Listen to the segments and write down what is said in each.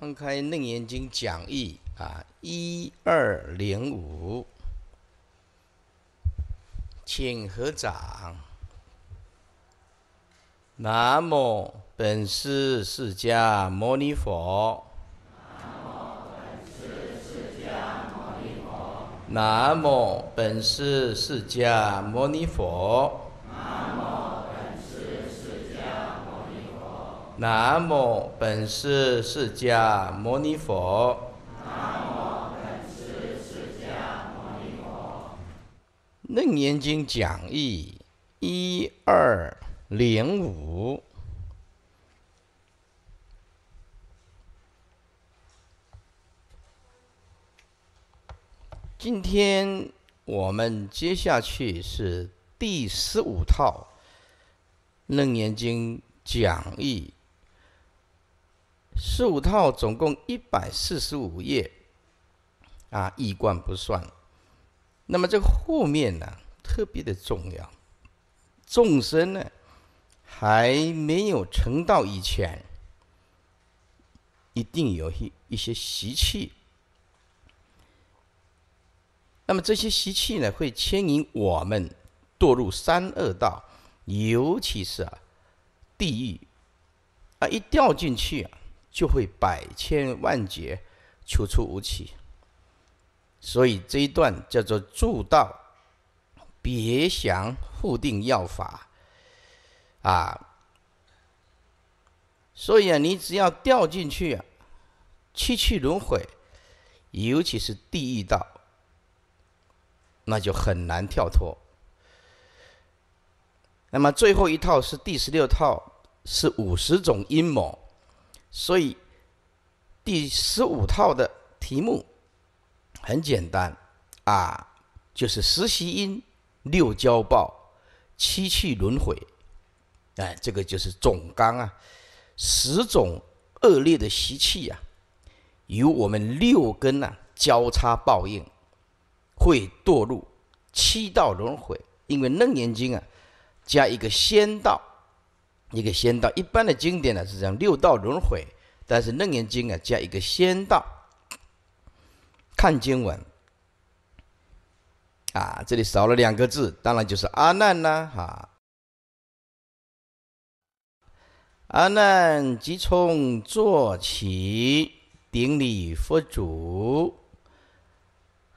翻开《楞严经》讲义啊，一二零五，请合掌。南无本师释迦牟尼佛。南无本师释迦牟尼佛。南无本师释迦牟尼佛。南无本师释迦牟尼佛。南无本师释迦牟尼佛。楞严经讲义一二零五。今天我们接下去是第十五套楞严经讲义。十五套总共一百四十五页，啊，一贯不算。那么这后面呢，特别的重要，众生呢还没有成道以前，一定有一一些习气。那么这些习气呢，会牵引我们堕入三恶道，尤其是啊地狱，啊一掉进去啊。就会百千万劫，求出无期。所以这一段叫做助道、别想护定要法，啊。所以啊，你只要掉进去，啊，去去轮回，尤其是地狱道，那就很难跳脱。那么最后一套是第十六套，是五十种阴谋。所以，第十五套的题目很简单啊，就是十习因、六交报、七气轮回，哎，这个就是总纲啊。十种恶劣的习气啊，由我们六根啊交叉报应，会堕入七道轮回。因为楞严经啊，加一个仙道。一个仙道，一般的经典呢是讲六道轮回，但是楞严经啊加一个仙道。看经文，啊，这里少了两个字，当然就是阿难啦。哈。阿难即从坐起，顶礼佛祖，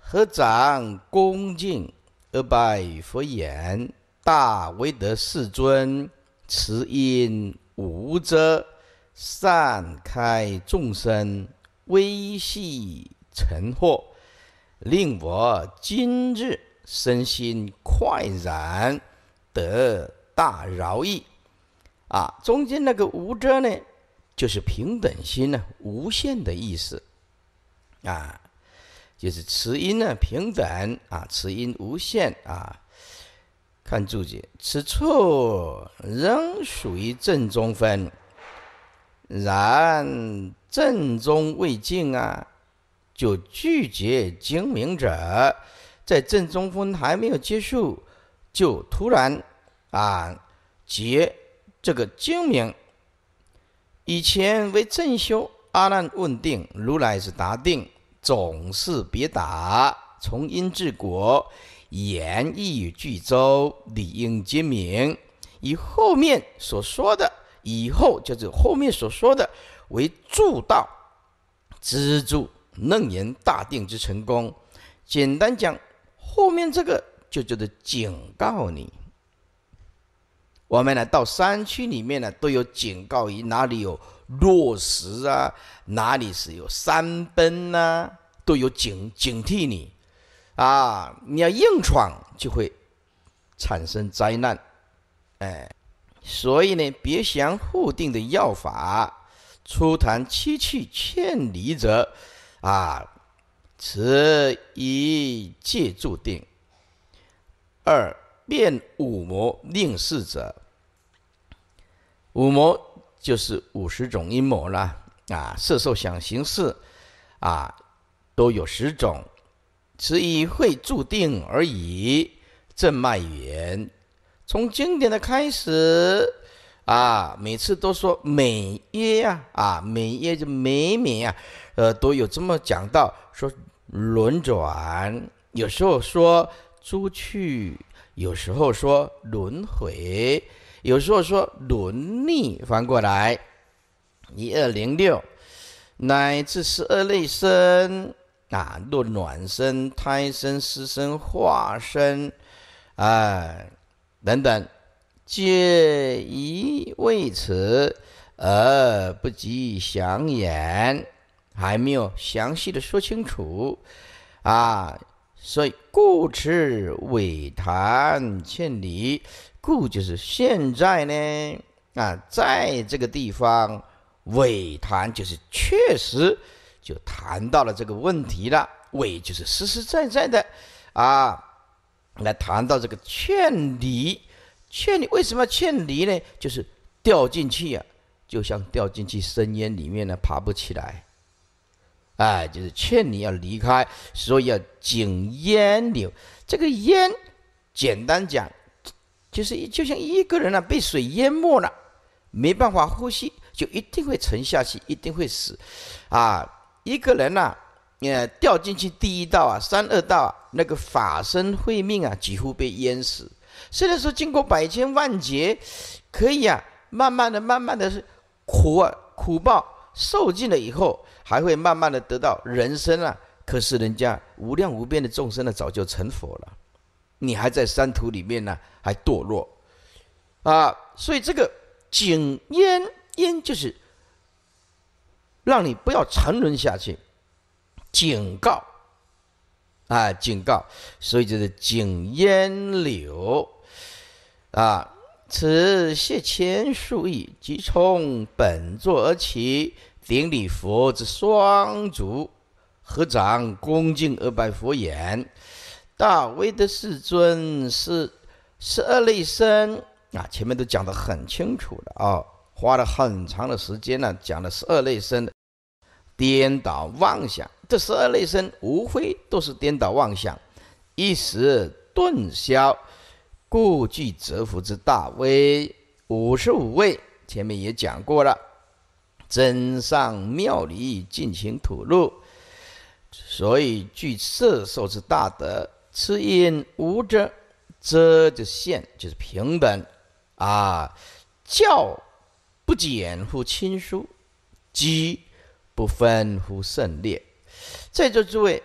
合掌恭敬而拜佛言：“大威德世尊。”慈因无遮，善开众生微细尘惑，令我今日身心快然，得大饶益。啊，中间那个无遮呢，就是平等心呢，无限的意思。啊，就是慈因呢，平等啊，慈因无限啊。看注解，此处仍属于正中分，然正中未尽啊，就拒绝精明者。在正中分还没有结束，就突然啊，结这个精明。以前为正修阿难问定，如来是答定，总是别打，从因治果。言意具周，理应皆明。以后面所说的，以后就是后面所说的为助道，资助能言大定之成功。简单讲，后面这个就叫做警告你。我们呢，到山区里面呢，都有警告于哪里有落石啊，哪里是有山崩啊，都有警警惕你。啊，你要硬闯就会产生灾难，哎，所以呢，别降固定的药法，初谈七气劝离者，啊，此一切注定。二变五魔令逝者，五魔就是五十种阴谋啦，啊，色受想行识，啊，都有十种。迟以会注定而已。正脉元，从经典的开始啊，每次都说每耶呀，啊每耶就每每呀，呃都有这么讲到说轮转，有时候说出去，有时候说轮回，有时候说轮逆。翻过来，一二零六，乃至十二类生。啊，若卵生、胎生、湿生、化生，啊，等等，皆宜为此而不及详言，还没有详细的说清楚啊。所以故此尾谈千里，故就是现在呢，啊，在这个地方尾谈就是确实。就谈到了这个问题了，为就是实实在在的，啊，来谈到这个劝离，劝离为什么劝离呢？就是掉进去啊，就像掉进去深渊里面呢，爬不起来，哎，就是劝你要离开，所以要井烟柳。这个烟，简单讲，就是就像一个人啊，被水淹没了，没办法呼吸，就一定会沉下去，一定会死，啊。一个人呐，呃，掉进去第一道啊，三二道啊，那个法身慧命啊，几乎被淹死。虽然说经过百千万劫，可以啊，慢慢的、慢慢的苦啊苦报受尽了以后，还会慢慢的得到人生啊。可是人家无量无边的众生呢，早就成佛了，你还在山途里面呢，还堕落，啊，所以这个井烟烟就是。让你不要沉沦下去，警告，啊，警告，所以就是警烟柳，啊，此谢千数亿，即从本座而起，顶礼佛之双足，合掌恭敬而拜佛眼，大威德世尊是十二类生啊，前面都讲得很清楚了啊，花了很长的时间呢，讲了十二类生的。颠倒妄想，这十二类身无非都是颠倒妄想，一时顿消，故具折伏之大威。五十五位前面也讲过了，真上妙理尽情吐露，所以具色受之大德，此因无遮，遮就是现，就是平等啊。教不减乎亲疏，即。不分乎胜劣，在座诸位，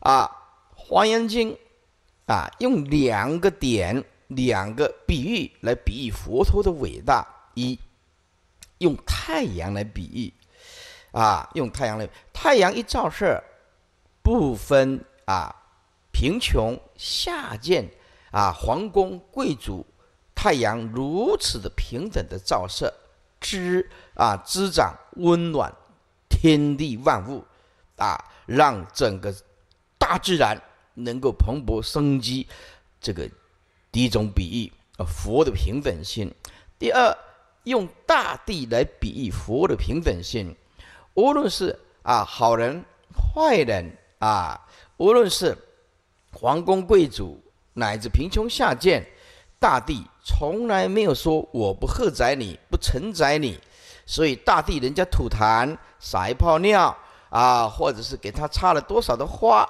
啊，《华严经》，啊，用两个点、两个比喻来比喻佛陀的伟大。一，用太阳来比喻，啊，用太阳来，太阳一照射，不分啊贫穷下贱，啊，皇宫贵族，太阳如此的平等的照射，滋啊滋长温暖。天地万物，啊，让整个大自然能够蓬勃生机。这个第一种比喻，啊，佛的平等性。第二，用大地来比喻佛的平等性。无论是啊好人、坏人啊，无论是皇宫贵族乃至贫穷下贱，大地从来没有说我不荷载你，不承载你。所以大地人家吐痰撒一泡尿啊，或者是给他插了多少的花，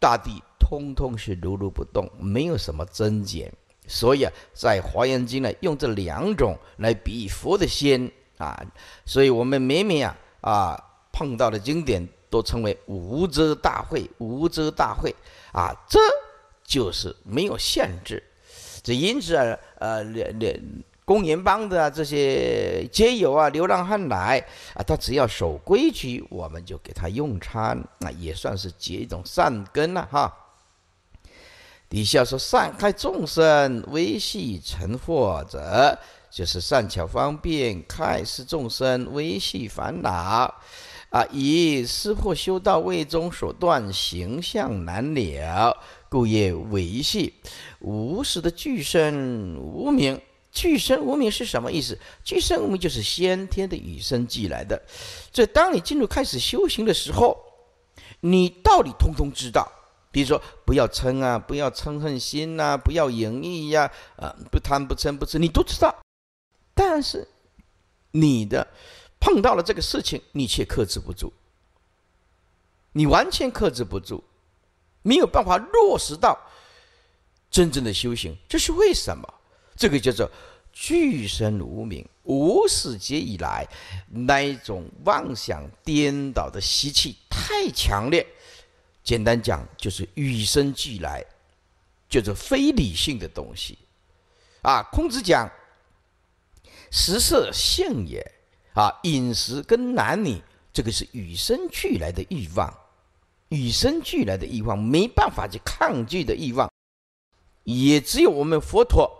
大地通通是如如不动，没有什么增减。所以啊，在《华严经》呢，用这两种来比喻佛的仙啊。所以我们每每啊啊碰到的经典都称为无遮大会，无遮大会啊，这就是没有限制。这因此而呃，两两。公言帮的啊，这些街友啊、流浪汉来啊，他只要守规矩，我们就给他用餐，那也算是结一种善根了哈。底下说：善开众生，微系成惑者，就是善巧方便开示众生，微系烦恼啊，以失破修道位中所断行象难了，故也维系无始的具身无名具身无名是什么意思？具身无名就是先天的、与生俱来的。这当你进入开始修行的时候，你道理通通知道，比如说不要嗔啊，不要嗔恨心呐，不要淫欲呀，啊，不贪不嗔不痴，你都知道。但是你的碰到了这个事情，你却克制不住，你完全克制不住，没有办法落实到真正的修行。这是为什么？这个叫做具身无明，无始劫以来那一种妄想颠倒的习气太强烈。简单讲，就是与生俱来，就是非理性的东西。啊，孔子讲食色性也啊，饮食跟男女，这个是与生俱来的欲望，与生俱来的欲望没办法去抗拒的欲望，也只有我们佛陀。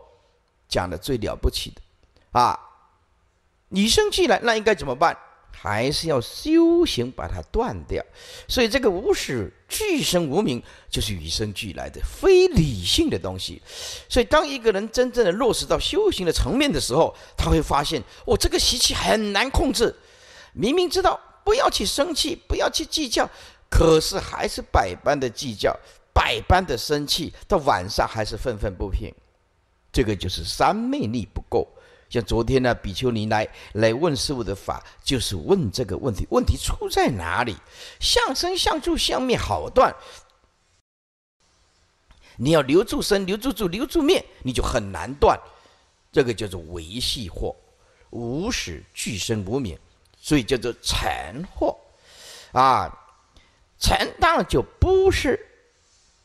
讲的最了不起的，啊，与生俱来，那应该怎么办？还是要修行把它断掉。所以这个无始俱生无明就是与生俱来的非理性的东西。所以当一个人真正的落实到修行的层面的时候，他会发现，我这个习气很难控制。明明知道不要去生气，不要去计较，可是还是百般的计较，百般的生气，到晚上还是愤愤不平。这个就是三昧力不够。像昨天呢，比丘尼来来问师傅的法，就是问这个问题：问题出在哪里？相生相助相灭好断，你要留住生，留住住，留住灭，你就很难断。这个叫做维系惑，无始俱生无明，所以叫做缠惑。啊，缠当然就不是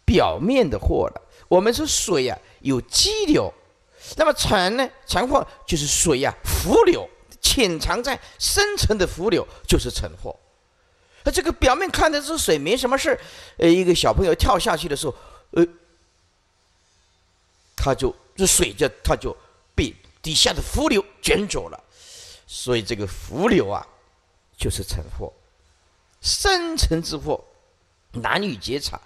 表面的惑了。我们说水呀。有激流，那么船呢？船货就是水呀，浮流潜藏在深层的浮流就是沉货。那这个表面看的是水没什么事，呃，一个小朋友跳下去的时候，呃，他就这水就他就被底下的浮流卷走了，所以这个浮流啊，就是沉货，深层之祸，难以觉察。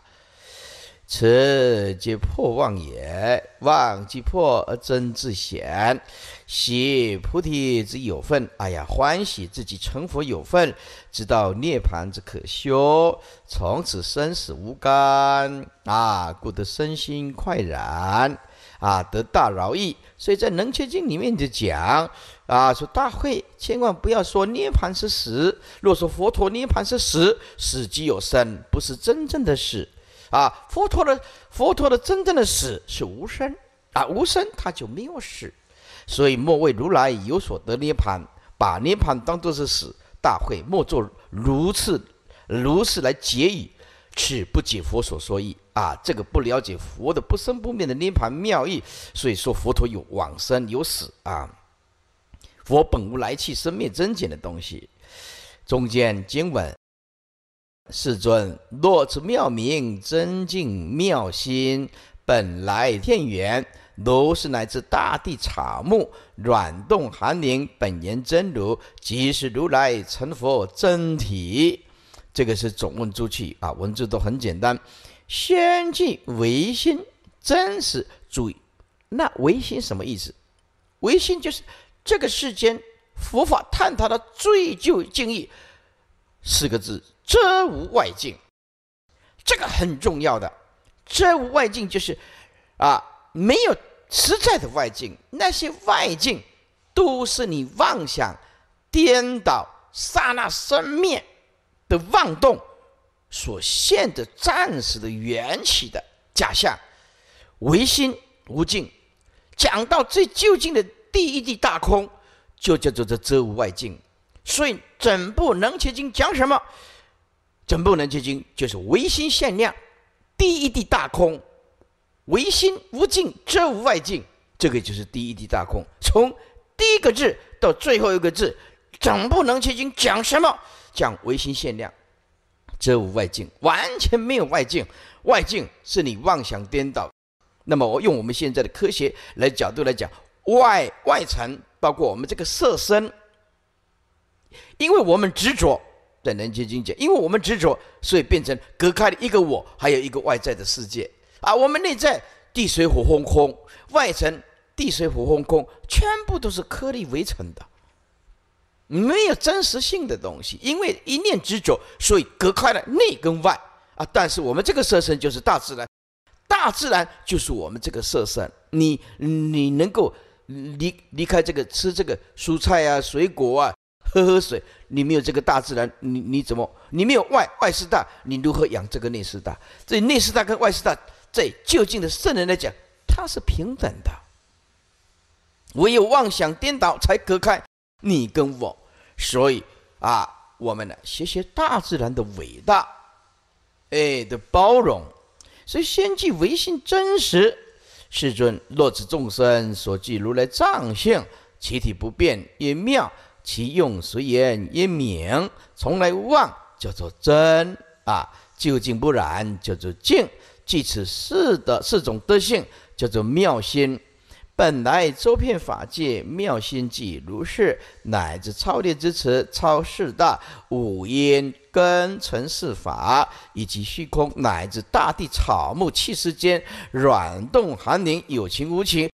此即破妄也，妄即破而真自显。喜菩提之有份，哎呀，欢喜自己成佛有份，知道涅盘之可修，从此生死无干啊，故得身心快然啊，得大饶益。所以在《楞切经》里面就讲啊，说大会千万不要说涅盘是死，若说佛陀涅盘是死，死即有生，不是真正的死。啊，佛陀的佛陀的真正的死是无生啊，无生他就没有死，所以莫为如来有所得涅盘，把涅盘当作是死。大会莫作如此如是来解语，此不解佛所说意啊，这个不了解佛的不生不灭的涅盘妙意，所以说佛陀有往生有死啊，佛本无来去生灭增减的东西，中间经文。世尊，若此妙明真净妙心本来天元，如是乃至大地草木软冻寒凝，本原真如即是如来成佛真体。这个是总问诸趣啊，文字都很简单。先进唯心真实主义，那唯心什么意思？唯心就是这个世间佛法探讨的最究竟义四个字。遮无外境，这个很重要的。遮无外境就是，啊，没有实在的外境，那些外境都是你妄想、颠倒、刹那生灭的妄动所现的暂时的缘起的假象，唯心无境。讲到最究竟的第一地大空，就叫做这遮无外境。所以整部《楞伽经》讲什么？怎不能接近？就是唯心限量，第一地大空，唯心无尽，则无外境。这个就是第一地大空。从第一个字到最后一个字，怎不能接近？讲什么？讲唯心限量，则无外境。完全没有外境，外境是你妄想颠倒。那么我用我们现在的科学来角度来讲，外外层包括我们这个色身，因为我们执着。在人间境界，因为我们执着，所以变成隔开了一个我，还有一个外在的世界啊。我们内在地水火风空，外层地水火风空，全部都是颗粒围成的，没有真实性的东西。因为一念执着，所以隔开了内跟外啊。但是我们这个色身就是大自然，大自然就是我们这个色身。你你能够离离开这个吃这个蔬菜啊、水果啊。喝喝水，你没有这个大自然，你你怎么？你没有外外世大，你如何养这个内世大？这内世大跟外世大，在就近的圣人来讲，它是平等的。唯有妄想颠倒才隔开你跟我。所以啊，我们呢，学学大自然的伟大，哎，的包容。所以先记唯心真实，世尊，若此众生所记如来藏性，其体不变，也妙。其用随缘一泯，从来无忘，叫做真啊；究竟不染，叫做净。即此四的四种德性，叫做妙心。本来周遍法界，妙心即如是，乃至超烈之词，超四大五音根尘四法，以及虚空，乃至大地草木气世间，软动寒凝，有情无情，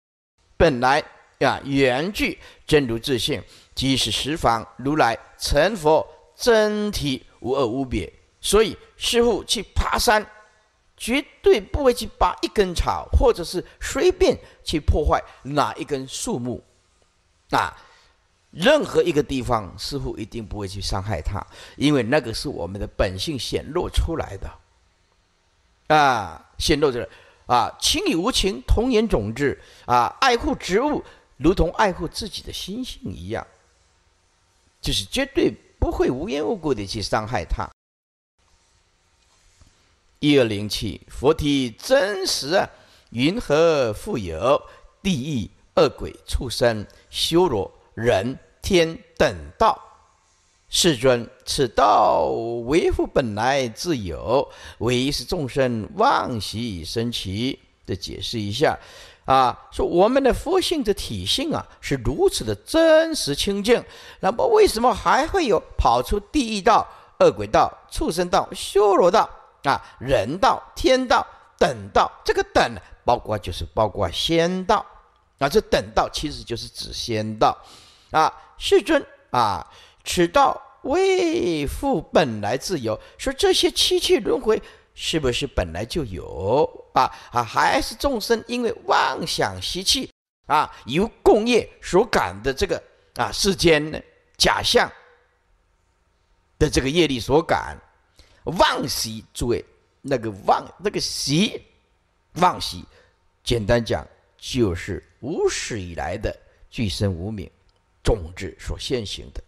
本来呀，原具真如自性。即是十方如来成佛真体无二无别，所以师父去爬山，绝对不会去拔一根草，或者是随便去破坏哪一根树木，啊，任何一个地方，师父一定不会去伤害它，因为那个是我们的本性显露出来的，啊，显露出来，啊，情与无情同源种子，啊，爱护植物如同爱护自己的心性一样。就是绝对不会无缘无故的去伤害他。一二零七，佛体真实，云何复有地狱、恶鬼、畜生、修罗、人天等道？世尊，此道为护本来自有，唯是众生妄习生起。再解释一下。啊，说我们的佛性的体性啊，是如此的真实清净，那么为什么还会有跑出地狱道、恶鬼道、畜生道、修罗道啊、人道、天道等道？这个等包括就是包括仙道啊，这等道其实就是指仙道啊。世尊啊，此道未复本来自由，说这些七七轮回是不是本来就有？啊啊！还是众生因为妄想习气，啊由共业所感的这个啊世间呢假象的这个业力所感，妄习，诸位那个妄那个习妄习，简单讲就是无始以来的具身无名种子所现行的，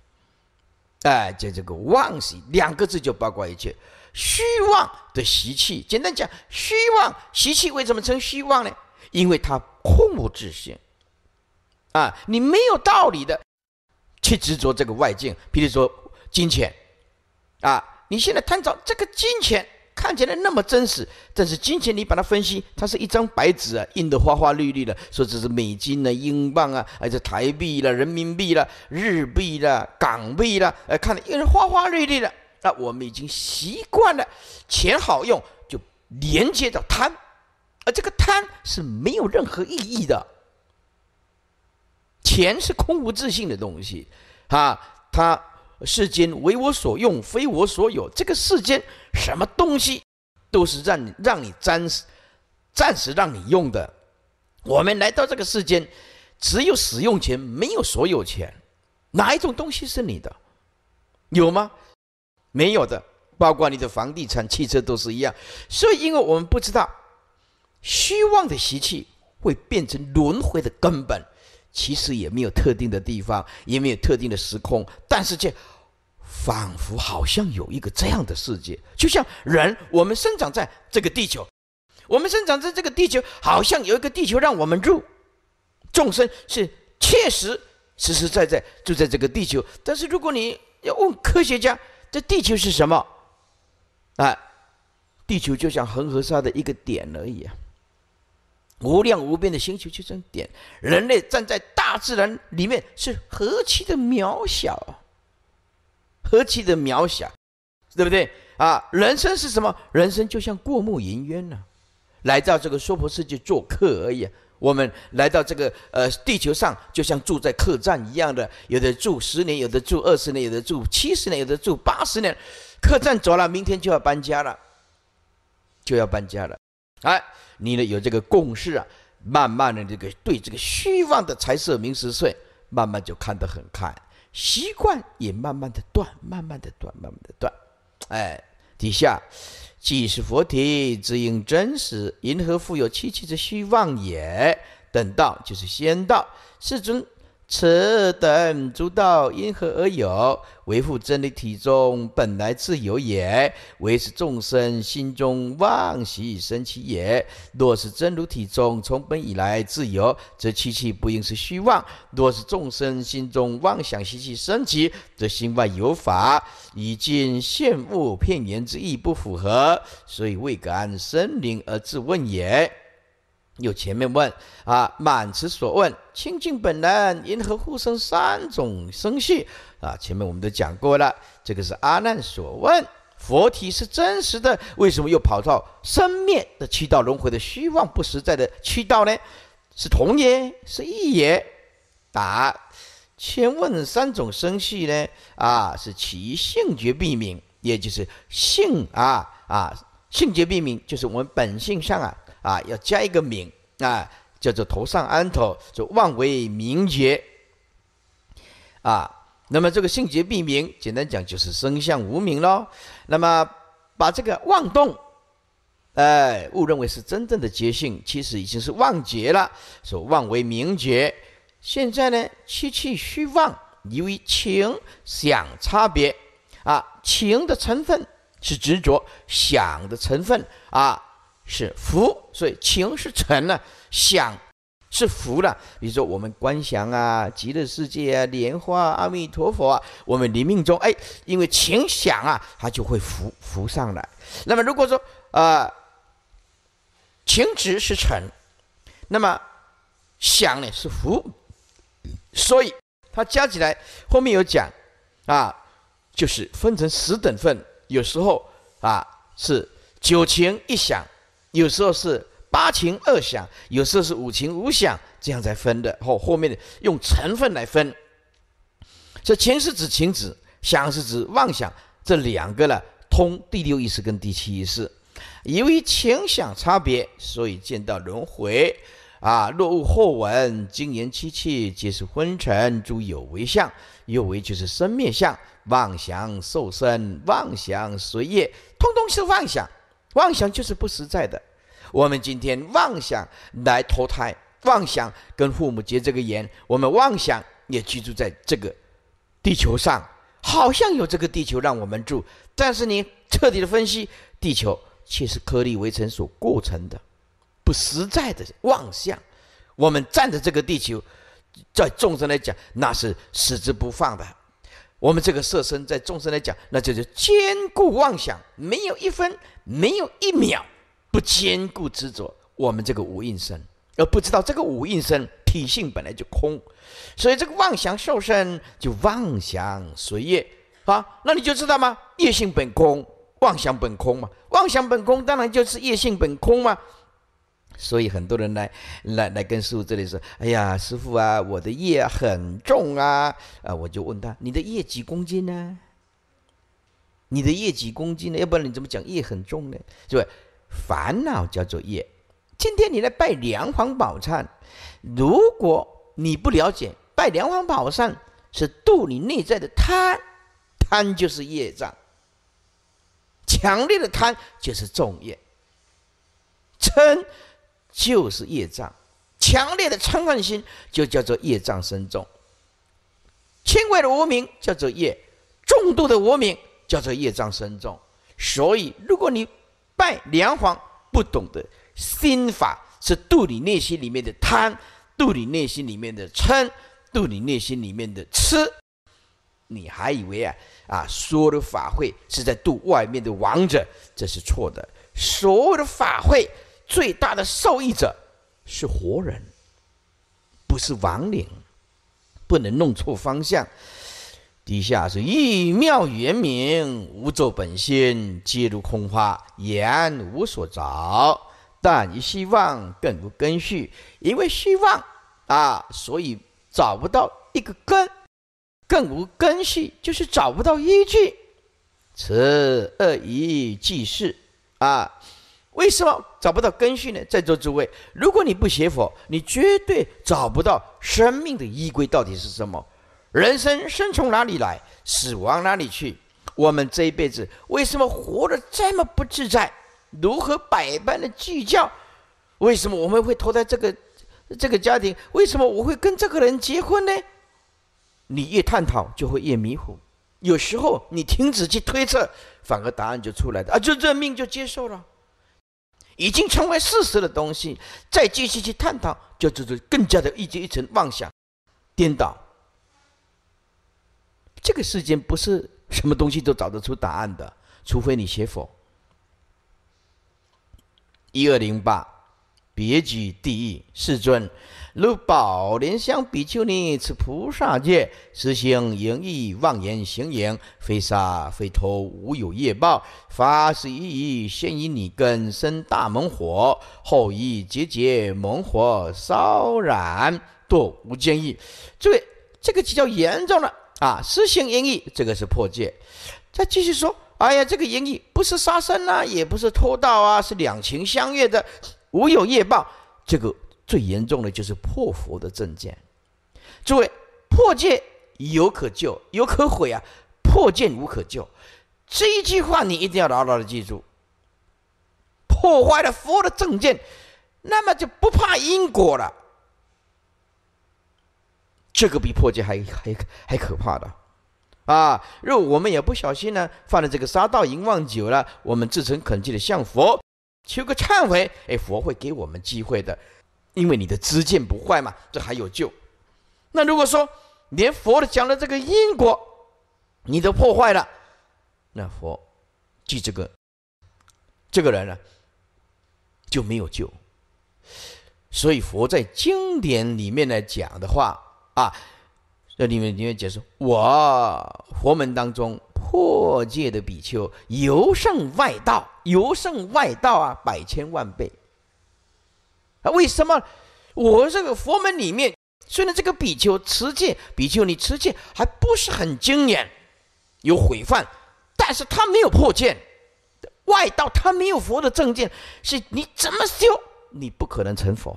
哎，这这个妄习两个字就包括一切。虚妄的习气，简单讲，虚妄习气为什么称虚妄呢？因为它空无自性。啊，你没有道理的去执着这个外境，比如说金钱，啊，你现在贪着这个金钱，看起来那么真实，但是金钱你把它分析，它是一张白纸啊，印的花花绿绿的，说这是美金呢、英镑啊，还是台币了、人民币了、日币了、港币了，哎，看的又是花花绿绿的。那我们已经习惯了，钱好用就连接着贪，而这个贪是没有任何意义的。钱是空无自信的东西，啊，它世间为我所用，非我所有。这个世间什么东西都是让你让你暂时暂时让你用的。我们来到这个世间，只有使用钱，没有所有钱。哪一种东西是你的？有吗？没有的，包括你的房地产、汽车都是一样。所以，因为我们不知道，虚妄的习气会变成轮回的根本。其实也没有特定的地方，也没有特定的时空，但是这仿佛好像有一个这样的世界。就像人，我们生长在这个地球，我们生长在这个地球，好像有一个地球让我们入。众生是确实实实在在住在这个地球，但是如果你要问科学家。这地球是什么？哎，地球就像恒河沙的一个点而已啊！无量无边的星球就像点，人类站在大自然里面是何其的渺小，何其的渺小，对不对啊？人生是什么？人生就像过目云烟呢，来到这个娑婆世界做客而已。我们来到这个呃地球上，就像住在客栈一样的，有的住十年，有的住二十年，有的住七十年，有的住八十年。客栈走了，明天就要搬家了，就要搬家了。哎，你呢有这个共识啊，慢慢的这个对这个虚妄的财色名食睡，慢慢就看得很开，习惯也慢慢的断，慢慢的断，慢慢的断。哎，底下。即是佛体，只应真实；银河富有七七之虚妄也？等道就是仙道，世尊。此等诸道因何而有？为护真理体中本来自有也；为是众生心中妄习生起也。若是真如体中从本以来自由，则起气不应是虚妄；若是众生心中妄想习气生起，则心外有法，以尽现物片言之意不符合，所以未敢生灵而自问也。又前面问啊，满慈所问清净本能因何互生三种生系啊？前面我们都讲过了，这个是阿难所问。佛体是真实的，为什么又跑到生灭的七道轮回的虚妄不实在的七道呢？是同耶？是异耶？答：千问三种生系呢？啊，是其性觉必明，也就是性啊啊，性觉必明，就是我们本性上啊。啊，要加一个名啊，叫做头上安头，就妄为名觉啊。那么这个性觉必名，简单讲就是生相无名喽。那么把这个妄动，哎，误认为是真正的觉性，其实已经是妄觉了，说妄为名觉。现在呢，七气虚妄，由于情想差别啊，情的成分是执着，想的成分啊。是福，所以情是沉了，想是福了。比如说我们观想啊，极乐世界啊，莲花、阿弥陀佛啊，我们临命中，哎，因为情想啊，它就会浮浮上来。那么如果说啊，情执是沉，那么想呢是福，所以它加起来后面有讲啊，就是分成十等份，有时候啊是九情一想。有时候是八情二想，有时候是五情五想，这样才分的。后后面的用成分来分，这情是指情指，想是指妄想，这两个呢通第六意识跟第七意识。由于情想差别，所以见到轮回啊，若误后闻，金言七气皆是昏沉，诸有为相，有为就是生灭相，妄想受身，妄想随业，通通是妄想。妄想就是不实在的。我们今天妄想来投胎，妄想跟父母结这个缘，我们妄想也居住在这个地球上，好像有这个地球让我们住。但是你彻底的分析，地球却是颗粒微尘所构成的，不实在的妄想。我们站在这个地球，在众生来讲，那是死之不放的。我们这个色身在众生来讲，那就是坚固妄想，没有一分、没有一秒不坚固执着。我们这个五印身，而不知道这个五印身体性本来就空，所以这个妄想受身就妄想随业啊。那你就知道吗？业性本空，妄想本空嘛。妄想本空，当然就是业性本空嘛。所以很多人来来来跟师傅这里说：“哎呀，师傅啊，我的业很重啊！”啊，我就问他：“你的业几公斤呢？你的业几公斤呢？要不然你怎么讲业很重呢？”吧？烦恼叫做业。今天你来拜梁皇宝忏，如果你不了解，拜梁皇宝忏是度你内在的贪，贪就是业障，强烈的贪就是重业，嗔。就是业障，强烈的嗔恨心就叫做业障深重。轻微的无名叫做业，重度的无名叫做业障深重。所以，如果你拜梁皇不懂得心法是度你内心里面的贪，度你内心里面的嗔，度你内心里面的痴，你还以为啊啊，所有的法会是在度外面的王者，这是错的。所有的法会。最大的受益者是活人，不是亡灵，不能弄错方向。底下是“一庙圆明，无咒本心，皆如空花，言无所着。但你希望，更无根续，因为希望啊，所以找不到一个根，更无根系，就是找不到依据。此二一即是啊。”为什么找不到根绪呢？在座诸位，如果你不学佛，你绝对找不到生命的依归到底是什么？人生生从哪里来，死往哪里去？我们这一辈子为什么活得这么不自在？如何百般的计较？为什么我们会投在这个这个家庭？为什么我会跟这个人结婚呢？你越探讨就会越迷糊，有时候你停止去推测，反而答案就出来了啊，就认命就接受了。已经成为事实的东西，再继续去探讨，就就是更加的一阶一层妄想颠倒。这个世间不是什么东西都找得出答案的，除非你写佛。一二零八，别具第一，世尊。如宝莲香比丘尼持菩萨戒，实行淫意妄言行淫，非杀非偷，无有业报。法是意语，先以你根生大猛火，后以节节猛火烧燃，堕无间意。诸位，这个就叫严重了啊！实行淫意，这个是破戒。再继续说，哎呀，这个淫意不是杀生啊，也不是偷盗啊，是两情相悦的，无有业报。这个。最严重的就是破佛的正见，诸位破戒有可救，有可悔啊；破戒无可救，这一句话你一定要牢牢的记住。破坏了佛的正见，那么就不怕因果了。这个比破戒还还还可怕的啊！如果我们也不小心呢，犯了这个杀盗淫妄久了，我们自诚恳切的向佛求个忏悔，哎，佛会给我们机会的。因为你的知见不坏嘛，这还有救。那如果说连佛都讲了这个因果，你都破坏了，那佛即这个这个人呢就没有救。所以佛在经典里面来讲的话啊，这里面里面解释，我佛门当中破戒的比丘，尤胜外道，尤胜外道啊百千万倍。为什么我这个佛门里面，虽然这个比丘持戒，比丘你持戒还不是很精严，有毁犯，但是他没有破戒，外道他没有佛的正见，是你怎么修，你不可能成佛，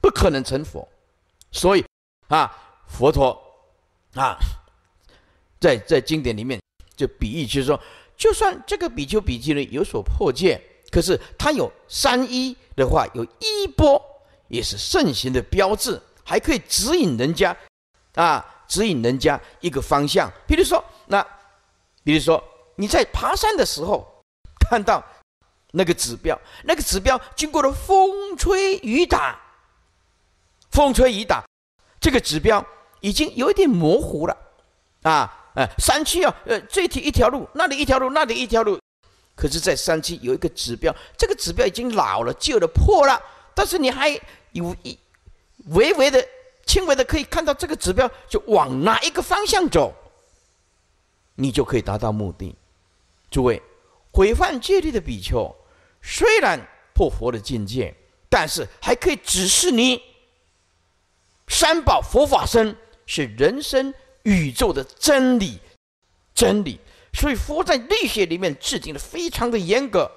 不可能成佛，所以啊，佛陀啊，在在经典里面就比喻，就是说，就算这个比丘比基尼有所破戒。可是它有三一的话，有一波也是圣贤的标志，还可以指引人家，啊，指引人家一个方向。比如说，那，比如说你在爬山的时候，看到那个指标，那个指标经过了风吹雨打，风吹雨打，这个指标已经有一点模糊了，啊，呃，山区啊，呃，这里一条路，那里一条路，那里一条路。可是，在三期有一个指标，这个指标已经老了、旧了、破了，但是你还有一微微的、轻微的，可以看到这个指标就往哪一个方向走，你就可以达到目的。诸位，毁犯戒律的比丘虽然破佛的境界，但是还可以指示你三宝佛法身是人生宇宙的真理，真理。所以，佛在律学里面制定的非常的严格。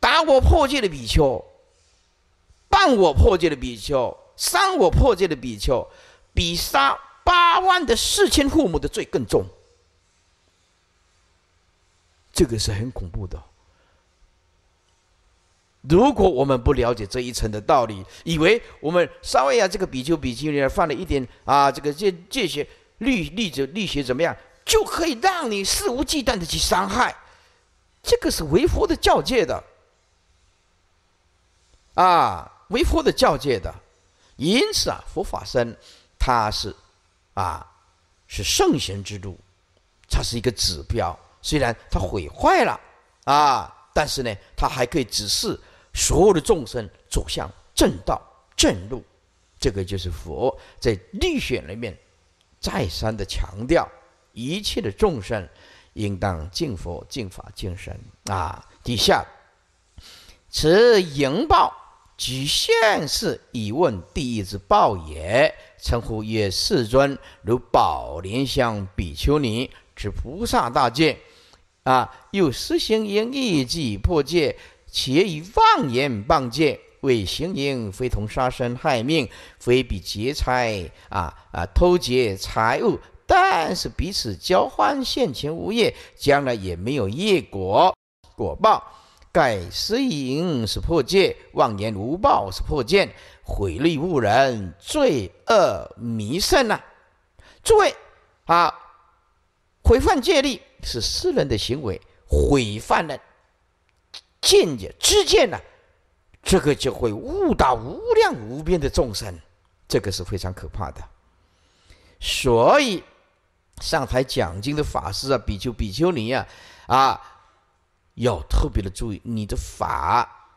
打我破戒的比丘，办我破戒的比丘，伤我破戒的比丘，比杀八万的四千父母的罪更重。这个是很恐怖的。如果我们不了解这一层的道理，以为我们稍微啊，这个比丘比丘面犯了一点啊，这个戒戒学律律者律学怎么样？就可以让你肆无忌惮的去伤害，这个是为佛的教戒的，啊，为佛的教戒的，因此啊，佛法僧他是啊是圣贤之路，它是一个指标。虽然它毁坏了啊，但是呢，它还可以指示所有的众生走向正道正路。这个就是佛在律选里面再三的强调。一切的众生，应当敬佛、敬法、敬神啊！底下，此应报即现世以问地狱之报也，称呼曰世尊，如宝莲香比丘尼持菩萨大戒啊，又施行因欲计破戒，且以妄言谤戒为行淫，非同杀生害命，非比劫财啊啊，偷劫财物。但是彼此交换现前无业，将来也没有业果果报。盖施隐，是破戒，妄言无报是破戒，毁利误人，罪恶弥甚呐！诸位，啊，毁犯戒律是私人的行为，毁犯了戒戒之见呐，这个就会误导无量无边的众生，这个是非常可怕的。所以。上台讲经的法师啊，比丘、比丘尼啊，啊，要特别的注意，你的法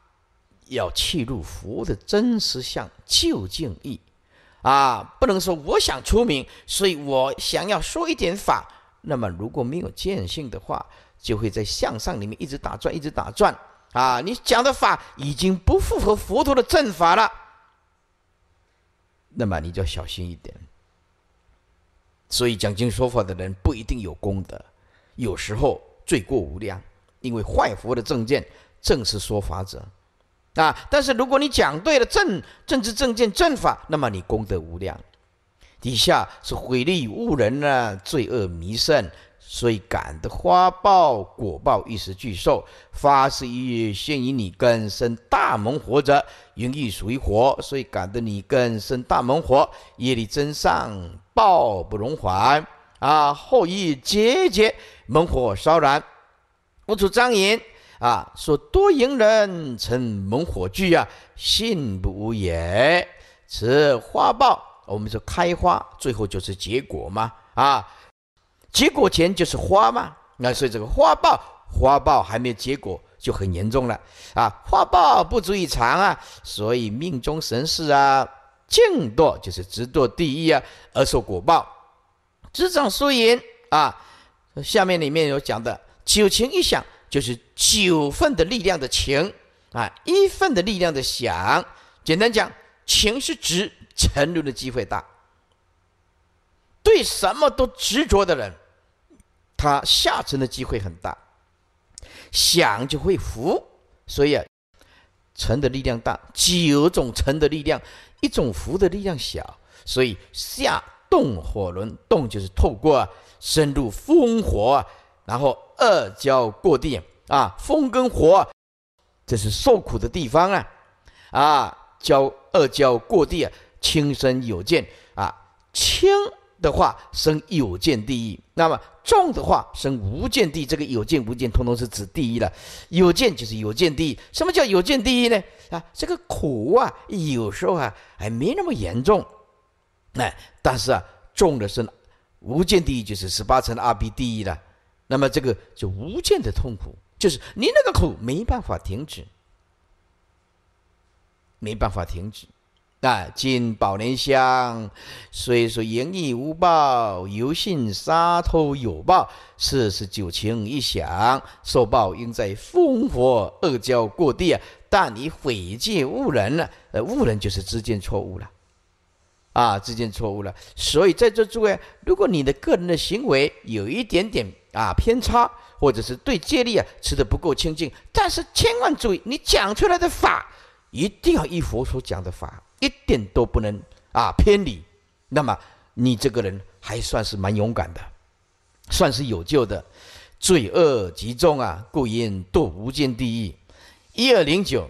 要切入佛的真实相究竟意，啊，不能说我想出名，所以我想要说一点法，那么如果没有见性的话，就会在向上里面一直打转，一直打转，啊，你讲的法已经不符合佛陀的正法了，那么你就要小心一点。所以讲经说法的人不一定有功德，有时候罪过无量，因为坏佛的正见正是说法者，啊！但是如果你讲对了正正知正见正法，那么你功德无量。底下是毁利误人啊，罪恶弥盛，所以感的花报果报一时俱受。发是因，现于你根生大猛火者，云欲水火，所以感得你根生大猛火，夜里真上。刻不容缓啊！后羿节节猛火烧燃，我主张言啊说：“多赢人成猛火炬啊，信不无也。”此花报我们说开花，最后就是结果嘛啊？结果前就是花嘛，那所以这个花报，花报还没有结果就很严重了啊！花报不足以藏啊，所以命中神事啊。静多就是执堕第一啊，而受果报，执掌输赢啊。下面里面有讲的九情一想，就是九份的力量的情啊，一份的力量的想。简单讲，情是指沉沦的机会大，对什么都执着的人，他下沉的机会很大，想就会浮，所以。沉的力量大，九种沉的力量，一种浮的力量小，所以下动火轮，动就是透过深入风火，然后二焦过地啊，风跟火，这是受苦的地方啊，啊，焦二焦过地啊，轻身有见啊，轻的话生有见地狱，那么。重的话生无间地，这个有间无间，通通是指地狱了。有间就是有间地狱。什么叫有间地狱呢？啊，这个苦啊，有时候啊还没那么严重，那但是啊重的是无间地狱，就是十八层阿鼻地狱了。那么这个就无间的痛苦，就是你那个苦没办法停止，没办法停止。啊！金宝莲香，虽说言义无报，犹信杀偷有报。四十九情一想，受报应在烽火二焦过地啊！但你毁戒误人了，呃，误人就是知见错误了，啊，知见错误了。所以在这诸位，如果你的个人的行为有一点点啊偏差，或者是对戒律啊持的不够清净，但是千万注意，你讲出来的法一定要依佛所讲的法。一点都不能啊偏离，那么你这个人还算是蛮勇敢的，算是有救的。罪恶极重啊，故因堕无间地狱。一二零九，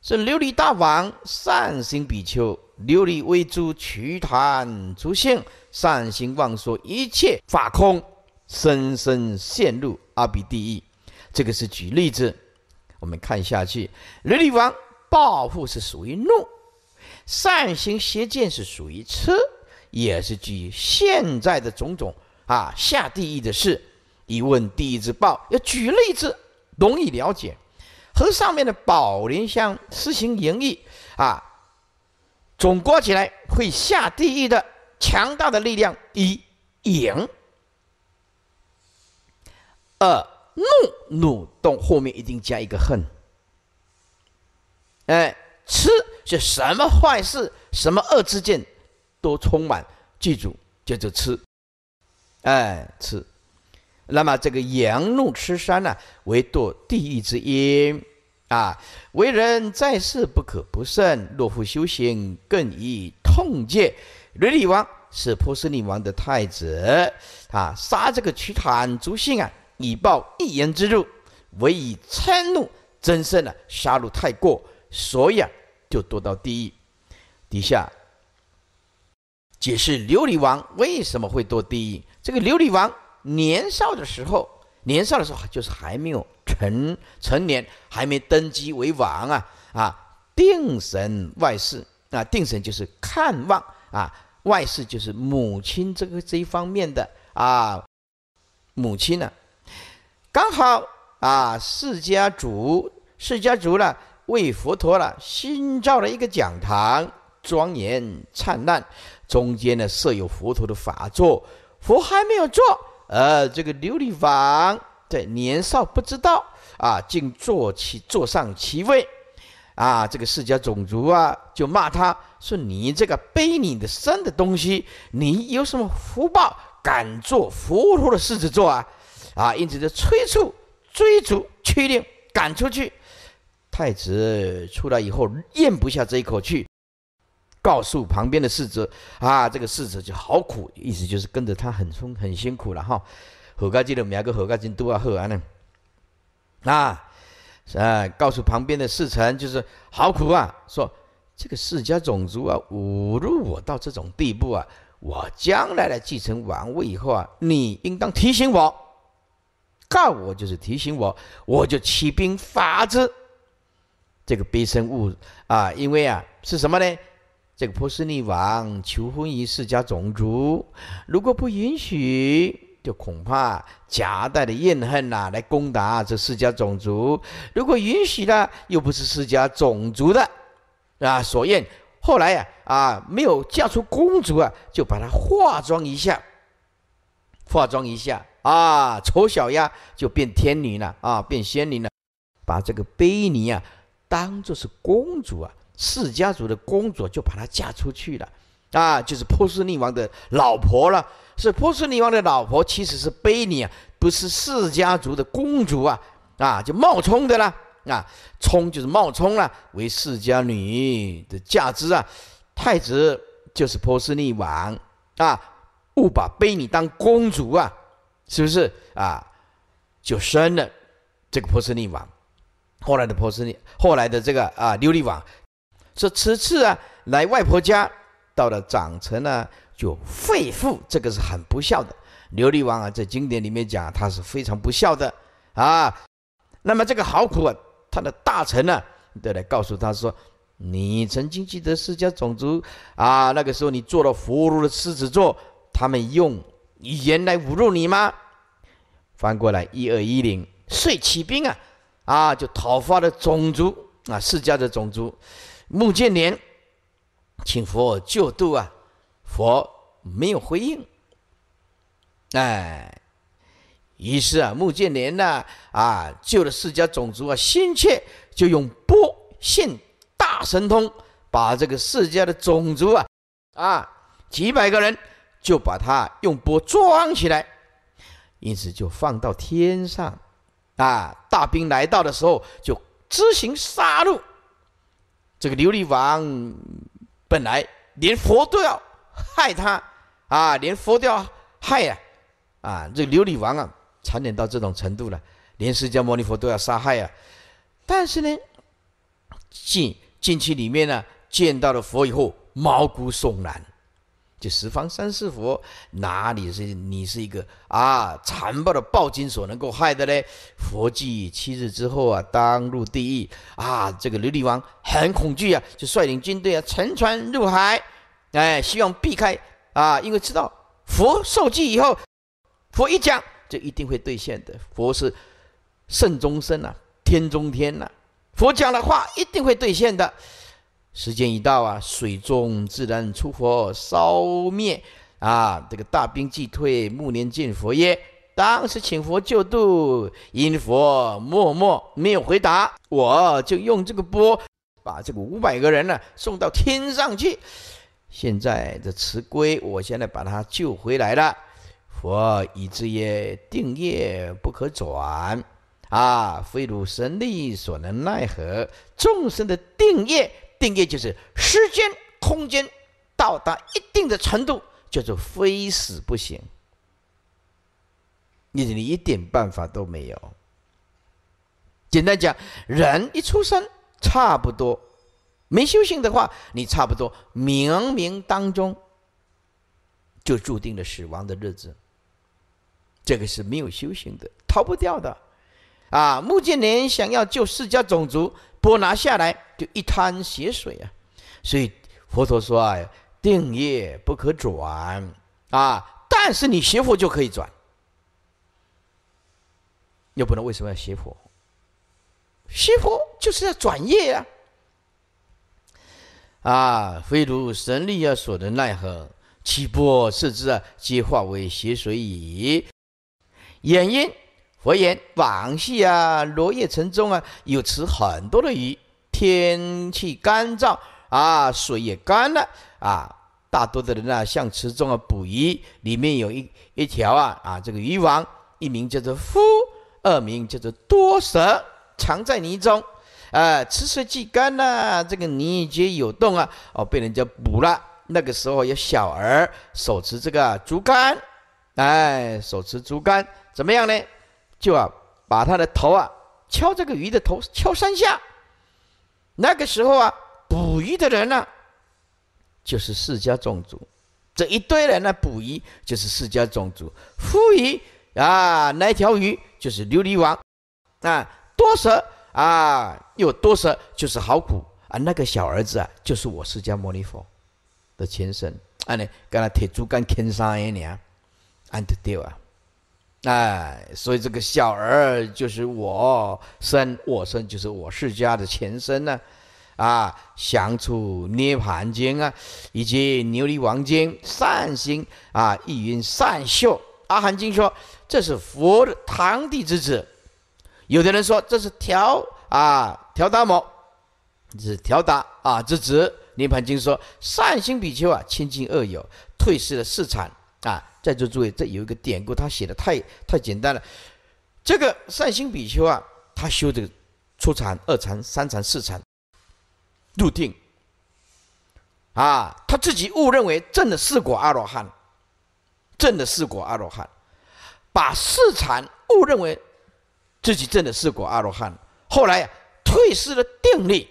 是琉璃大王善行比丘，琉璃微珠瞿坛出现，善行妄说一切法空，深深陷入阿鼻地狱。这个是举例子，我们看下去。琉璃王报复是属于怒。善行邪见是属于痴，也是基于现在的种种啊下地狱的事。一问地狱之报，要举例子容易了解。和上面的宝莲香实行淫欲啊，总括起来会下地狱的强大的力量：一、淫；二、怒，怒动后面一定加一个恨。哎。吃是什么坏事？什么恶之见，都充满。记住，接着吃，哎，吃。那么这个阳怒吃山呢，为堕地狱之因啊。为人在世不可不慎，若复修行，更宜痛戒。琉理王是波斯匿王的太子啊，杀这个瞿坦足信啊，以报一言之怒，唯以嗔怒增盛了杀戮太过。所以啊，就堕到地狱底下。解释琉璃王为什么会堕地狱？这个琉璃王年少的时候，年少的时候就是还没有成成年，还没登基为王啊啊！定神外事啊，定神就是看望啊，外事就是母亲这个这一方面的啊，母亲呢，刚好啊，世家族世家族呢。为佛陀了新造了一个讲堂，庄严灿烂，中间呢设有佛陀的法座，佛还没有坐，呃，这个琉璃王在年少不知道啊，竟坐其坐上其位，啊，这个世家种族啊就骂他说：“你这个背你的身的东西，你有什么福报，敢坐佛陀的狮子座啊？”啊，因此就催促追逐驱令赶出去。太子出来以后，咽不下这一口气，告诉旁边的世子：“啊，这个世子就好苦，意思就是跟着他很辛很辛苦了哈。”何家金的名个何家金都要喝完呢，啊！啊，告诉旁边的侍臣，就是好苦啊！说这个世家种族啊，侮辱我到这种地步啊！我将来的继承王位以后啊，你应当提醒我，告我就是提醒我，我就起兵伐之。这个悲生物啊，因为啊，是什么呢？这个波斯匿王求婚于释迦种族，如果不允许，就恐怕夹带的怨恨呐来攻打这释迦种族。如果允许了，又不是释迦种族的啊所愿。后来呀，啊没有嫁出公主啊，就把她化妆一下，化妆一下啊，丑小鸭就变天女了啊，变仙女了，把这个悲女啊。当做是公主啊，世家族的公主就把她嫁出去了，啊，就是波斯匿王的老婆了。是波斯匿王的老婆其实是卑尼啊，不是世家族的公主啊，啊，就冒充的啦，啊，充就是冒充了，为世家女的嫁之啊，太子就是波斯匿王啊，误把卑尼当公主啊，是不是啊？就生了这个波斯匿王。后来的波斯尼，后来的这个啊琉璃王，说此次啊来外婆家，到了长城呢就废父，这个是很不孝的。琉璃王啊，在经典里面讲他是非常不孝的啊。那么这个好苦啊，他的大臣呢都来告诉他说，你曾经记得释迦种族啊，那个时候你做了佛如的狮子座，他们用语言来侮辱你吗？翻过来一二一零，遂起兵啊。啊，就讨伐的种族啊，释迦的种族，穆建连请佛救度啊，佛没有回应。哎，于是啊，穆建连呢，啊，救了释迦种族啊，心切，就用波现大神通，把这个释迦的种族啊，啊，几百个人，就把他用波装起来，因此就放到天上。啊，大兵来到的时候就执行杀戮。这个琉璃王本来连佛都要害他啊，连佛都要害呀，啊，这琉璃王啊，残忍到这种程度了，连释迦牟尼佛都要杀害啊。但是呢，进进去里面呢，见到了佛以后，毛骨悚然。这十方三世佛哪里是你是一个啊残暴的暴君所能够害的嘞？佛计七日之后啊，当入地狱啊！这个琉璃王很恐惧啊，就率领军队啊，乘船入海，哎，希望避开啊，因为知道佛受祭以后，佛一讲就一定会兑现的。佛是圣中生啊，天中天呐，佛讲的话一定会兑现的。时间一到啊，水中自然出火烧灭啊！这个大兵既退，暮年见佛耶？当时请佛救度，因佛默默没有回答，我就用这个钵，把这个五百个人呢送到天上去。现在这慈归，我现在把他救回来了。佛以之曰：定业不可转啊，非汝神力所能奈何？众生的定业。定义就是时间、空间到达一定的程度，叫做非死不行。你你一点办法都没有。简单讲，人一出生，差不多没修行的话，你差不多冥冥当中就注定了死亡的日子。这个是没有修行的，逃不掉的。啊，穆建莲想要救世家种族。波拿下来就一滩血水啊，所以佛陀说啊，定业不可转啊，但是你邪佛就可以转，又不能为什么要邪佛？邪佛就是要转业呀，啊，非如神力啊所能奈何，起波是之啊，皆化为血水矣，眼因。佛言：往昔啊，落叶城中啊，有池很多的鱼。天气干燥啊，水也干了啊。大多的人啊，向池中啊捕鱼，里面有一一条啊啊，这个鱼王，一名叫做夫，二名叫做多蛇，藏在泥中。哎，池水既干呐，这个泥经有洞啊，哦，被人家捕了。那个时候有小儿手持这个竹竿，哎，手持竹竿怎么样呢？就啊，把他的头啊，敲这个鱼的头，敲三下。那个时候啊，捕鱼的人呢，就是释迦族，这一堆人呢捕鱼就是释迦族。富鱼啊，那条鱼就是琉璃王啊，多舌啊，有多舌就是好苦啊。那个小儿子啊，就是我释迦牟尼佛的前身啊，呢跟他提竹竿牵三爷娘，安得掉啊。哎，所以这个小儿就是我身，我身就是我释迦的前身呢，啊，祥出涅盘经啊，以及琉璃王经善心啊，意云善秀。阿含经说，这是佛的堂弟之子，有的人说这是调啊调达摩，是调达啊之子涅盘经说善心比丘啊亲近恶友，退失了市场啊。在座诸位，这有一个典故，他写的太太简单了。这个善心比丘啊，他修这个初禅、二禅、三禅、四禅，入定。啊，他自己误认为证的四果阿罗汉，证的四果阿罗汉，把四禅误认为自己证的四果阿罗汉。后来啊、退失了定力，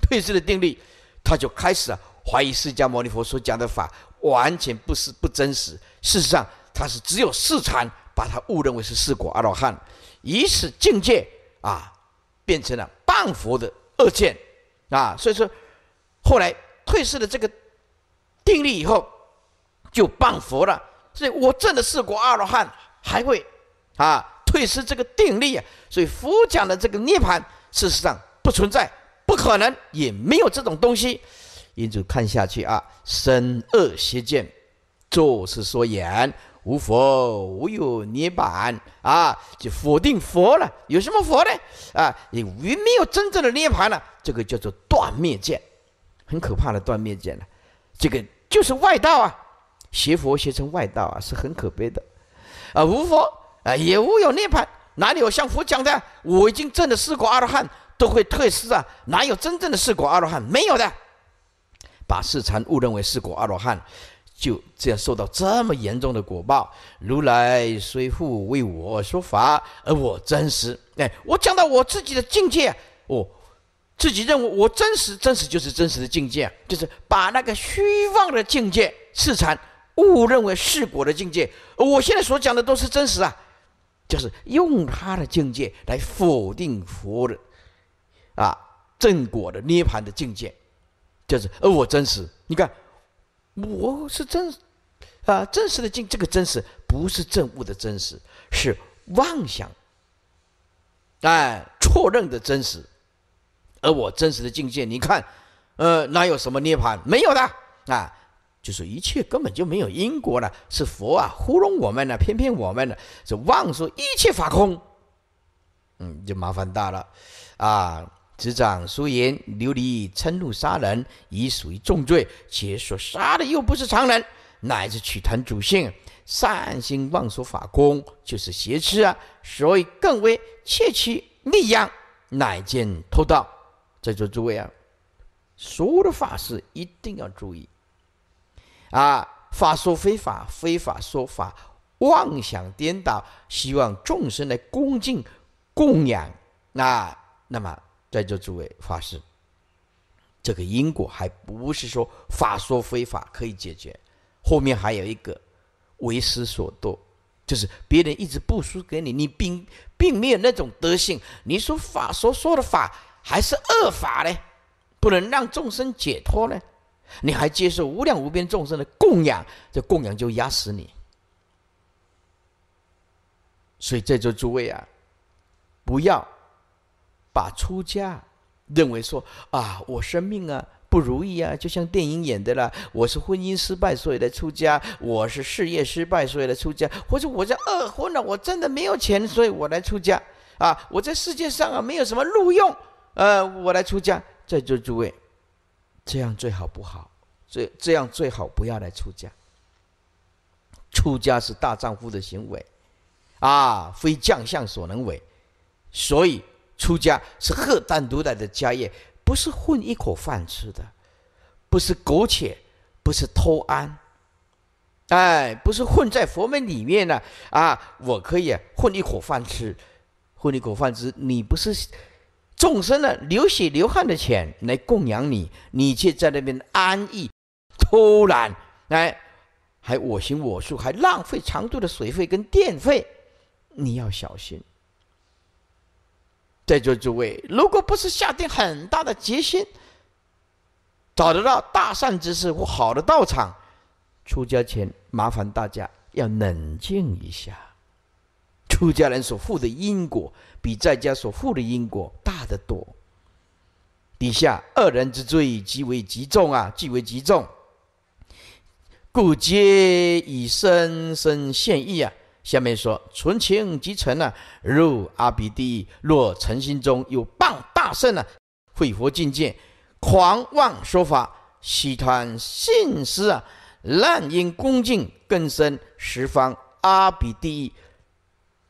退失了定力，他就开始啊怀疑释迦牟尼佛所讲的法完全不是不真实。事实上，他是只有四禅，把他误认为是四果阿罗汉，以此境界啊，变成了半佛的恶见啊。所以说，后来退失的这个定力以后，就半佛了。所以，我证的四果阿罗汉还会啊退失这个定力啊。所以，佛讲的这个涅槃，事实上不存在，不可能，也没有这种东西。因此看下去啊，深恶邪见。就是说，言无佛，无有涅槃啊，就否定佛了。有什么佛呢？啊，也没有真正的涅槃了。这个叫做断灭见，很可怕的断灭见了。这个就是外道啊，学佛学成外道啊，是很可悲的。啊，无佛啊，也无有涅槃，哪里有像佛讲的，我已经证了四果阿罗汉都会退失啊？哪有真正的四果阿罗汉？没有的，把四禅误认为四果阿罗汉。就这样受到这么严重的果报。如来虽复为我说法，而我真实，哎，我讲到我自己的境界，我自己认为我真实，真实就是真实的境界，就是把那个虚妄的境界、次禅误认为是果的境界。我现在所讲的都是真实啊，就是用他的境界来否定佛的啊正果的涅槃的境界，就是而我真实，你看。我是真，啊，真实的境，这个真实不是证悟的真实，是妄想，哎，错认的真实。而我真实的境界，你看，呃，哪有什么涅槃？没有的，啊，就是一切根本就没有因果了，是佛啊糊弄我们呢，骗骗我们呢，是妄说一切法空，嗯，就麻烦大了，啊。执掌输赢，琉璃嗔怒杀人，已属于重罪，且所杀的又不是常人，乃是取坛主性，善心妄说法功，就是邪痴啊，所以更为窃取逆扬，乃见偷盗。在座诸位啊，所有的法师一定要注意啊，法说非法，非法说法，妄想颠倒，希望众生来恭敬供养啊，那么。在座诸位法师，这个因果还不是说法说非法可以解决，后面还有一个为师所惰，就是别人一直不输给你，你并并没有那种德性，你说法所说的法还是恶法呢，不能让众生解脱呢，你还接受无量无边众生的供养，这供养就压死你。所以在座诸位啊，不要。把出家认为说啊，我生命啊不如意啊，就像电影演的了，我是婚姻失败，所以来出家；我是事业失败，所以来出家；或者我在饿昏了，我真的没有钱，所以我来出家啊！我在世界上啊没有什么录用，呃，我来出家。在座诸位，这样最好不好，这这样最好不要来出家。出家是大丈夫的行为，啊，非将相所能为，所以。出家是荷担独来的家业，不是混一口饭吃的，不是苟且，不是偷安。哎，不是混在佛门里面呢啊，我可以混一口饭吃，混一口饭吃。你不是众生的流血流汗的钱来供养你，你却在那边安逸、偷懒，哎，还我行我素，还浪费长度的水费跟电费，你要小心。在座诸位，如果不是下定很大的决心，找得到大善之事或好的道场，出家前麻烦大家要冷静一下。出家人所负的因果，比在家所负的因果大得多。底下恶人之罪，极为极重啊，极为极重，故皆以身身现意啊。下面说纯情即成啊，入阿鼻地狱。若诚心中有谤大圣啊，毁佛境界，狂妄说法，喜谈信思啊，滥因恭敬，更生十方阿鼻地狱。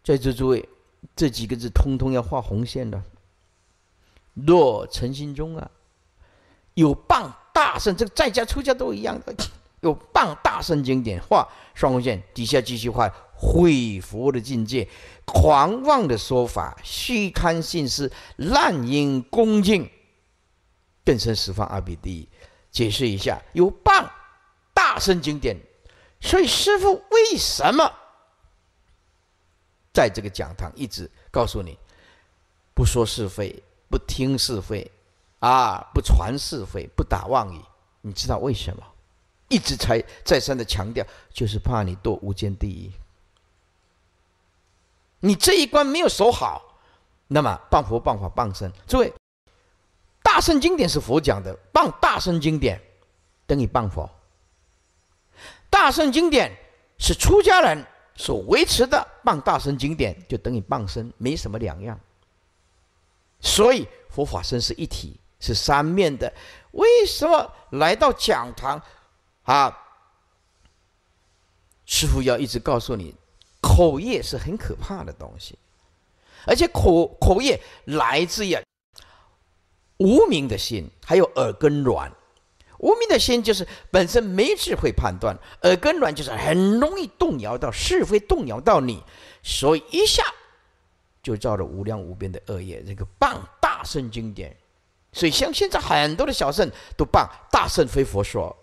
在座诸位，这几个字通通要画红线的。若诚心中啊，有谤大圣，这个在家出家都一样的，有谤大圣经典画双红线，底下继续画。毁佛的境界，狂妄的说法，虚刊信思，滥印恭敬，更深十方阿比地，解释一下有谤大声经典，所以师父为什么在这个讲堂一直告诉你，不说是非，不听是非，啊，不传是非，不打妄语，你知道为什么？一直才再三的强调，就是怕你堕无间地狱。你这一关没有守好，那么傍佛、傍法、傍身。诸位，大圣经典是佛讲的，傍大圣经典等于傍佛；大圣经典是出家人所维持的，傍大圣经典就等于傍身，没什么两样。所以佛法身是一体，是三面的。为什么来到讲堂，啊，师傅要一直告诉你？口业是很可怕的东西，而且口口业来自于无名的心，还有耳根软。无名的心就是本身没智慧判断，耳根软就是很容易动摇到是非，动摇到你，所以一下就造了无量无边的恶业。这个谤大圣经典，所以像现在很多的小圣都谤大圣非佛说，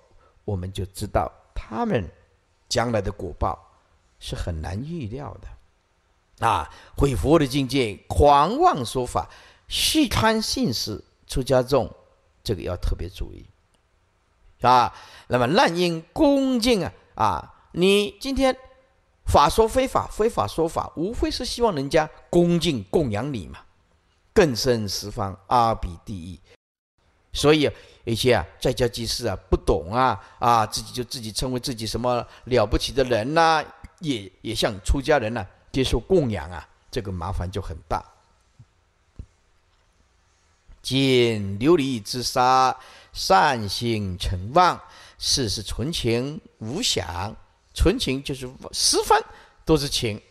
我们就知道他们将来的果报。是很难预料的，啊！毁佛的境界，狂妄说法，虚贪信事，出家众，这个要特别注意，啊！那么滥印恭敬啊，啊！你今天法说非法，非法说法，无非是希望人家恭敬供养你嘛。更胜十方阿鼻地狱，所以一些啊在家居士啊不懂啊啊，自己就自己称为自己什么了不起的人呐。也也向出家人呢，接受供养啊，这个麻烦就很大。见琉璃之沙，善性成妄，事事纯情无想，纯情就是十分都是情。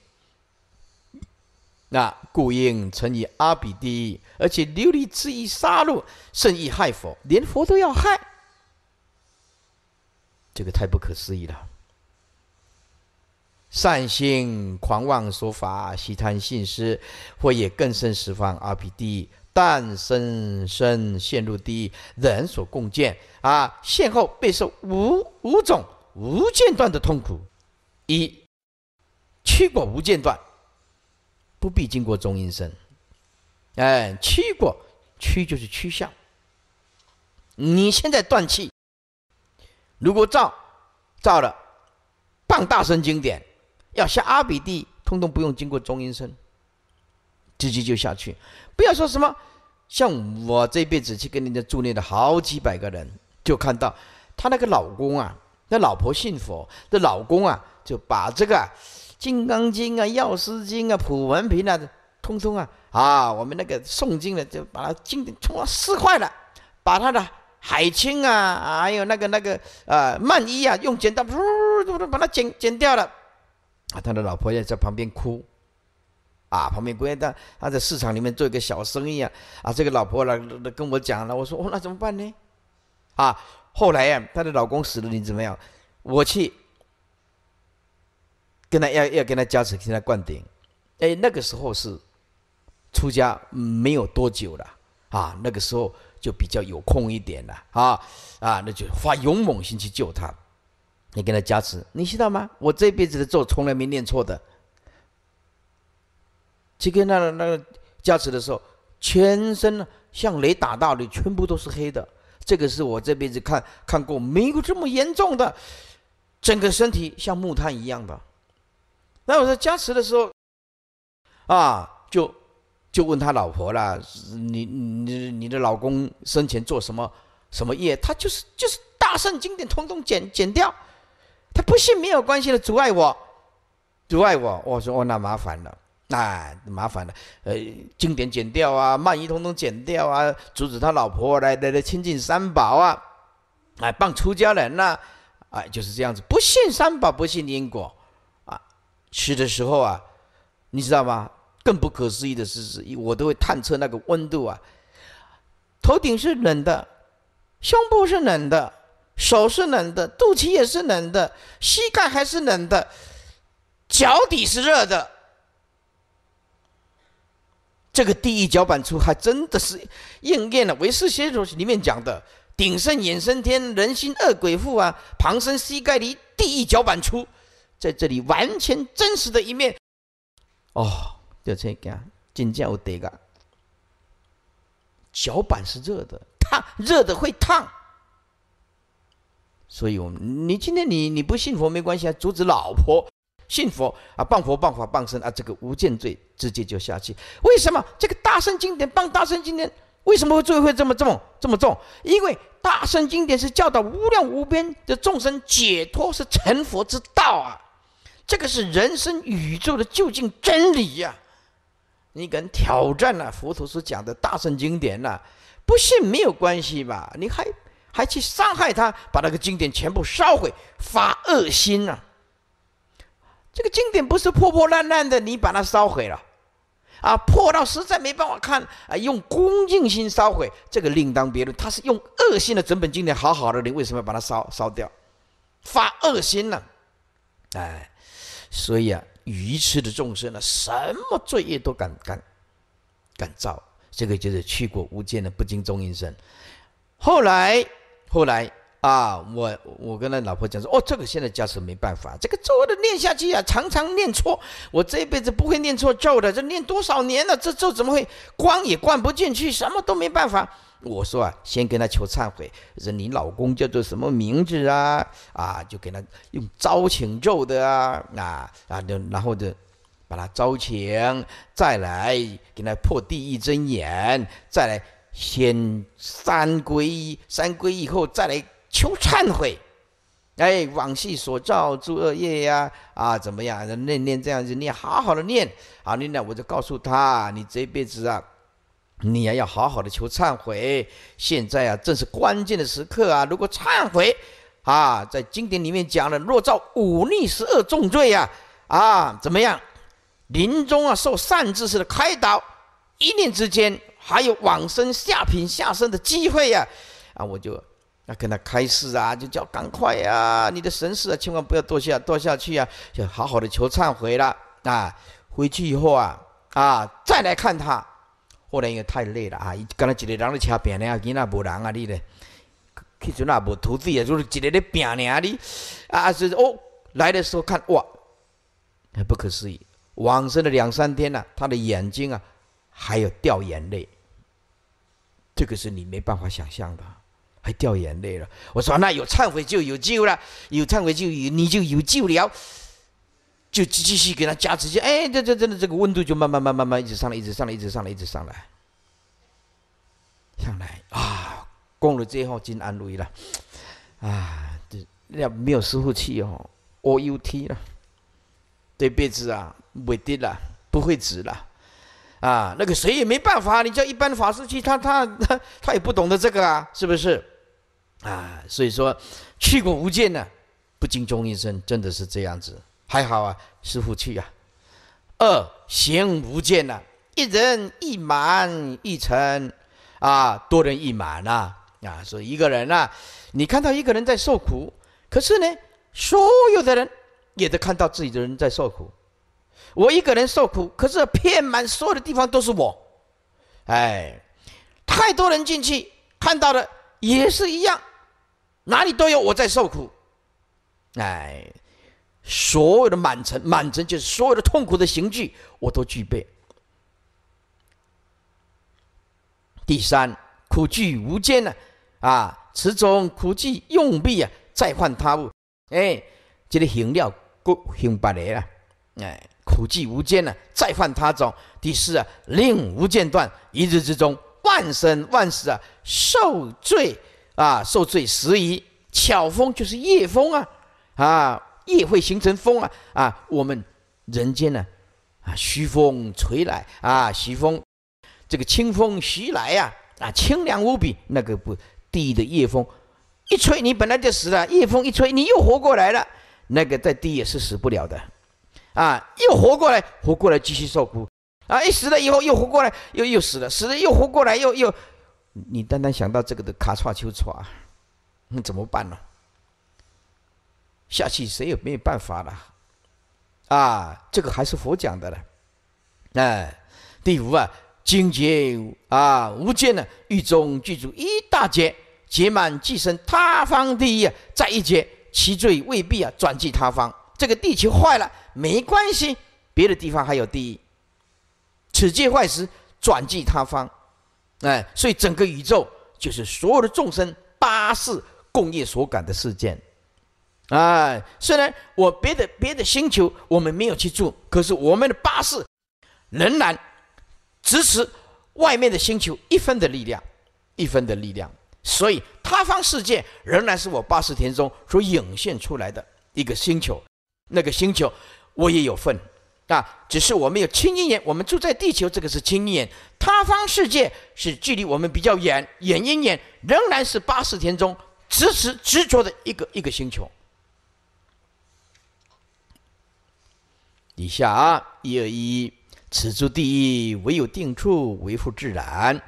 那故应曾以阿比低，而且琉璃之意杀戮，甚意害佛，连佛都要害，这个太不可思议了。善心狂妄，说法喜贪信思，或也更深十方阿鼻地，但生生陷入地狱，人所共见啊！现后备受五五种无间断的痛苦：一、去果无间断，不必经过中阴身。哎，去果去就是趋向。你现在断气，如果造造了半大神经典。要下阿比地，通通不用经过中阴身，直接就下去。不要说什么，像我这辈子去跟人家助念的好几百个人，就看到他那个老公啊，那老婆信佛，那老公啊就把这个《金刚经》啊、《药师经》啊、《普文品》啊，通通啊啊，我们那个诵经的就把他经冲撕坏了，把他的海青啊，还有那个那个呃，曼衣啊，用剪刀噗，把它剪剪掉了。啊，他的老婆也在旁边哭，啊，旁边哭。他他在市场里面做一个小生意啊，啊，这个老婆来跟我讲了，我说哦，那怎么办呢？啊，后来呀，他的老公死了，你怎么样？我去跟他要要跟他加持，跟他灌顶。哎，那个时候是出家没有多久了，啊，那个时候就比较有空一点了，啊，啊，那就发勇猛心去救他。你跟他加持，你知道吗？我这辈子的咒从来没念错的。去跟个那个加持的时候，全身像雷打到的，全部都是黑的。这个是我这辈子看看过没有这么严重的，整个身体像木炭一样的。那我说加持的时候，啊，就就问他老婆了，你你你的老公生前做什么什么业？他就是就是大圣经典通通剪剪掉。他不信没有关系的，阻碍我，阻碍我，我说哦，那麻烦了，那麻烦了，呃，经典剪掉啊，鳗鱼通通剪掉啊，阻止他老婆来来来亲近三宝啊，哎，帮出家人呐，哎，就是这样子，不信三宝，不信因果，啊，吃的时候啊，你知道吗？更不可思议的是，是我都会探测那个温度啊，头顶是冷的，胸部是冷的。手是冷的，肚脐也是冷的，膝盖还是冷的，脚底是热的。这个地狱脚板出还真的是应验了《维世先生里面讲的“鼎盛眼生天，人心恶鬼富啊，旁生膝盖离地狱脚板出”，在这里完全真实的一面。哦，就这个，啊，真正有得个。脚板是热的，烫，热的会烫。所以，我们，你今天你你不信佛没关系啊。阻止老婆信佛啊，谤佛谤法谤身啊，这个无间罪直接就下去。为什么这个大圣经典谤大圣经典？为什么会罪会这么重这么重？因为大圣经典是教导无量无边的众生解脱，是成佛之道啊。这个是人生宇宙的究竟真理呀。你敢挑战了佛陀所讲的大圣经典了？不信没有关系吧？你还。还去伤害他，把那个经典全部烧毁，发恶心啊！这个经典不是破破烂烂的，你把它烧毁了，啊，破到实在没办法看，啊，用恭敬心烧毁这个另当别论。他是用恶心的整本经典好好的，你为什么要把它烧烧掉？发恶心呢？哎，所以啊，愚痴的众生呢，什么罪业都敢干，敢造。这个就是“去过无间的不敬中阴身。后来。后来啊，我我跟他老婆讲说，哦，这个现在叫是没办法，这个咒的念下去啊，常常念错。我这一辈子不会念错咒的，这念多少年了，这咒怎么会灌也灌不进去，什么都没办法。我说啊，先跟他求忏悔。说你老公叫做什么名字啊？啊，就给他用招请咒的啊，啊啊，然后就把他招请，再来给他破第一真眼，再来。先三皈，三皈以后再来求忏悔，哎，往昔所造诸恶业呀，啊，怎么样？念念这样子念，好好的念，好念呢，我就告诉他，你这辈子啊，你呀要好好的求忏悔。现在啊，正是关键的时刻啊，如果忏悔啊，在经典里面讲了，若造五逆十二重罪呀，啊，怎么样？临终啊，受善知识的开导，一念之间。还有往生下品下生的机会呀！啊，我就啊跟他开示啊，就叫赶快呀，你的神识啊，千万不要堕下堕下去啊，就好好的求忏悔了啊！回去以后啊，啊再来看他。后来因为太累了啊，跟他几个人在吃饼呢，其那无人啊，你呢？去时那无投资啊，就是一日的饼呢啊，啊就是哦，来的时候看哇，不可思议，往生了两三天啊，他的眼睛啊还有掉眼泪。这个是你没办法想象的，还掉眼泪了。我说那有忏悔就有救了，有忏悔就有你就有救了，就继续给他加持去。哎，这这真的这个温度就慢慢慢慢慢一直上来，一直上来，一直上来，一直上来，上来啊！讲了之后真安慰了，啊，这要没有师傅气哦，out 了，这辈子啊，不得了，不会值了。啊，那个谁也没办法，你叫一般的法师去，他他他他也不懂得这个啊，是不是？啊，所以说，去过无间呢，不经中医生真的是这样子。还好啊，师傅去啊。二行无间呐，一人一满一成啊，多人一满呐啊，所以一个人呐，你看到一个人在受苦，可是呢，所有的人也都看到自己的人在受苦。我一个人受苦，可是遍满所有的地方都是我，哎，太多人进去看到的也是一样，哪里都有我在受苦，哎，所有的满城满城就是所有的痛苦的刑具，我都具备。第三，苦具无间呢，啊，此种苦具用必啊，再换他物，哎，这个行料够行别类了，哎。苦寂无间呢，再犯他种第四啊，令无间断，一日之中，万生万死啊，受罪啊，受罪时宜。巧风就是夜风啊，啊，夜会形成风啊，啊，我们人间呢，啊，徐风吹来啊，徐风，这个清风徐来呀，啊，清凉无比。那个不地的夜风一吹，你本来就死了，夜风一吹，你又活过来了。那个在地也是死不了的。啊，又活过来，活过来继续受苦，啊，一死了以后又活过来，又又死了，死了又活过来，又又，你单单想到这个的卡欻就欻，那怎么办呢？下去谁也没有办法了，啊，这个还是佛讲的了，哎，第五啊，精劫啊无间呢狱中居住一大劫，劫满即生他方地狱，再一劫其罪未必啊转至他方。这个地球坏了没关系，别的地方还有地此界坏时转即他方，哎，所以整个宇宙就是所有的众生八世共业所感的事件。哎，虽然我别的别的星球我们没有去住，可是我们的八世仍然支持外面的星球一分的力量，一分的力量。所以塌方事件仍然是我八事田中所涌现出来的一个星球。那个星球，我也有份，啊，只是我们有青音缘，我们住在地球，这个是青音缘；他方世界是距离我们比较远，远因眼仍然是八十天中值持执着的一个一个星球。以下啊，一二一，此诸地一，唯有定处，唯护自然，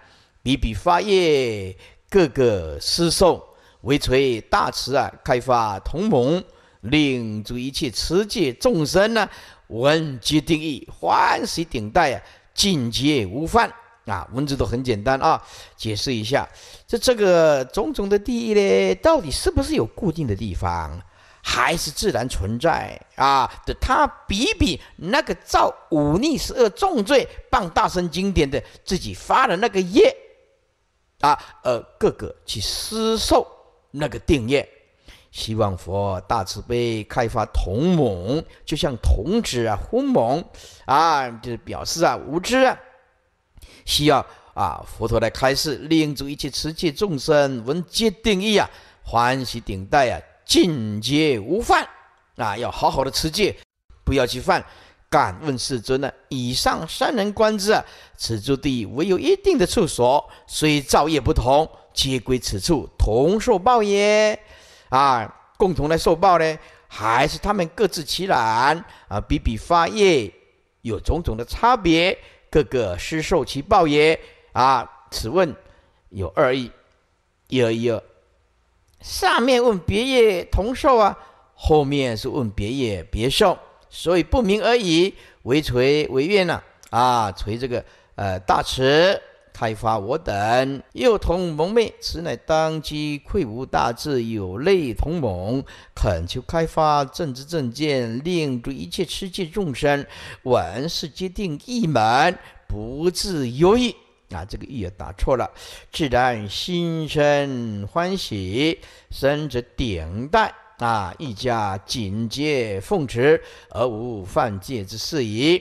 比比发业，个个施受，唯垂大慈啊，开发同盟。令诸一切持戒众生呢，闻即定义欢喜顶戴啊，尽皆无犯啊。文字都很简单啊，解释一下，这这个种种的定义呢，到底是不是有固定的地方，还是自然存在啊？的他比比那个造五逆十恶重罪傍大乘经典的自己发的那个业啊，呃，各个去施受那个定业。希望佛大慈悲开发童蒙，就像童子啊昏猛啊，就是表示啊无知，啊，需要啊佛陀来开示，令诸一切持戒众生闻戒定义啊，欢喜顶戴啊，尽皆无犯啊，要好好的持戒，不要去犯。敢问世尊呢？以上三人观之啊，此诸地唯有一定的处所，虽造业不同，皆归此处，同受报也。啊，共同来受报呢，还是他们各自其然啊？比比发业有种种的差别，各个施受其报也啊。此问有二意，一二一二。上面问别业同受啊，后面是问别业别受，所以不明而已。为垂为愿呢？啊，垂这个呃大慈。开发我等，又同盟妹，此乃当机愧无大志，有类同盟，恳求开发政治政见，令诸一切痴戒众生，闻是皆定意门，不自忧意。啊，这个意也打错了，自然心生欢喜，生者顶戴啊，一家谨戒奉持，而无犯戒之事矣。